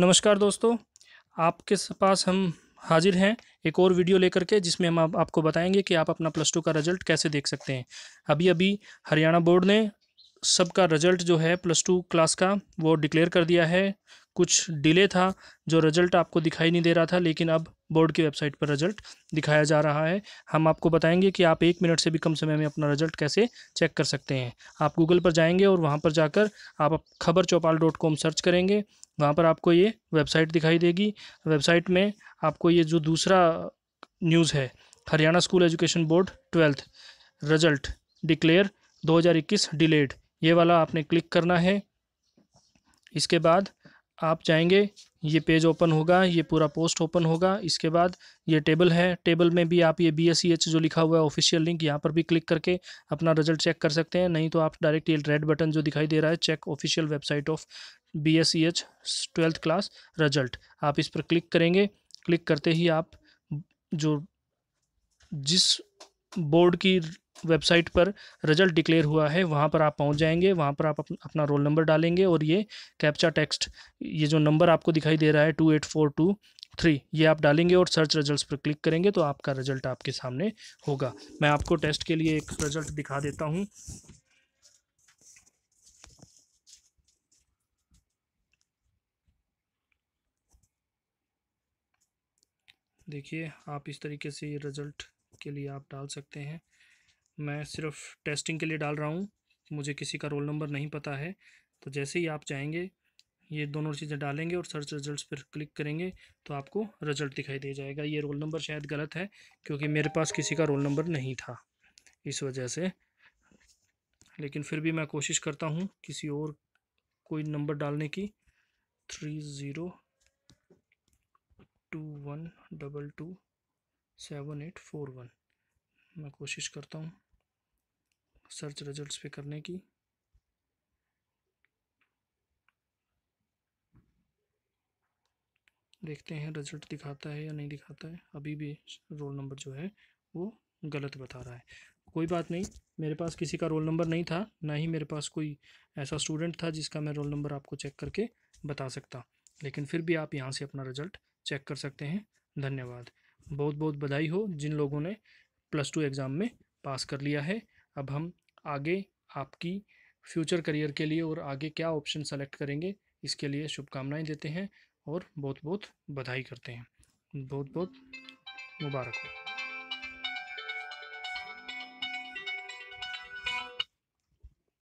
नमस्कार दोस्तों आपके पास हम हाजिर हैं एक और वीडियो लेकर के जिसमें हम आप, आपको बताएंगे कि आप अपना प्लस टू का रिजल्ट कैसे देख सकते हैं अभी अभी हरियाणा बोर्ड ने सबका रिजल्ट जो है प्लस टू क्लास का वो डिक्लेयर कर दिया है कुछ डिले था जो रिजल्ट आपको दिखाई नहीं दे रहा था लेकिन अब बोर्ड की वेबसाइट पर रिजल्ट दिखाया जा रहा है हम आपको बताएंगे कि आप एक मिनट से भी कम समय में अपना रिजल्ट कैसे चेक कर सकते हैं आप गूगल पर जाएंगे और वहाँ पर जाकर आप खबर चौपाल डॉट कॉम सर्च करेंगे वहाँ पर आपको ये वेबसाइट दिखाई देगी वेबसाइट में आपको ये जो दूसरा न्यूज़ है Haryana school education board twelfth result declare 2021 delayed ये वाला आपने क्लिक करना है इसके बाद आप जाएंगे ये पेज ओपन होगा ये पूरा पोस्ट ओपन होगा इसके बाद ये टेबल है टेबल में भी आप ये बी एस सी एच जो लिखा हुआ है ऑफिशियल लिंक यहाँ पर भी क्लिक करके अपना रिजल्ट चेक कर सकते हैं नहीं तो आप डायरेक्ट ये रेड बटन जो दिखाई दे रहा है check official website of B S C H twelfth class result आप इस पर क्लिक करेंगे क्लिक करते ही आप जो जिस बोर्ड की वेबसाइट पर रिजल्ट डिक्लेयर हुआ है वहाँ पर आप पहुँच जाएंगे वहाँ पर आप अपना रोल नंबर डालेंगे और ये कैप्चा टेक्स्ट ये जो नंबर आपको दिखाई दे रहा है two eight four two three ये आप डालेंगे और सर्च रिजल्ट्स पर क्लिक करेंगे तो आपका रिजल्ट आपके सामने होगा मैं आपको टेस्ट के लिए एक रिजल्ट दिखा देता हूँ देखिए आप इस तरीके से ये रिज़ल्ट के लिए आप डाल सकते हैं मैं सिर्फ टेस्टिंग के लिए डाल रहा हूँ मुझे किसी का रोल नंबर नहीं पता है तो जैसे ही आप जाएंगे ये दोनों चीज़ें डालेंगे और सर्च रिजल्ट्स पर क्लिक करेंगे तो आपको रिजल्ट दिखाई दे जाएगा ये रोल नंबर शायद गलत है क्योंकि मेरे पास किसी का रोल नंबर नहीं था इस वजह से लेकिन फिर भी मैं कोशिश करता हूँ किसी और कोई नंबर डालने की three zero two one double two seven eight four one मैं कोशिश करता हूँ सर्च रिजल्ट्स पे करने की देखते हैं रिजल्ट दिखाता है या नहीं दिखाता है अभी भी रोल नंबर जो है वो गलत बता रहा है कोई बात नहीं मेरे पास किसी का रोल नंबर नहीं था ना ही मेरे पास कोई ऐसा स्टूडेंट था जिसका मैं रोल नंबर आपको चेक करके बता सकता लेकिन फिर भी आप यहाँ से अपना रिजल्ट चेक कर सकते हैं धन्यवाद बहुत बहुत बधाई हो जिन लोगों ने प्लस टू एग्ज़ाम में पास कर लिया है अब हम आगे आपकी फ्यूचर करियर के लिए और आगे क्या ऑप्शन सेलेक्ट करेंगे इसके लिए शुभकामनाएं देते हैं और बहुत बहुत बधाई करते हैं बहुत बहुत मुबारक हो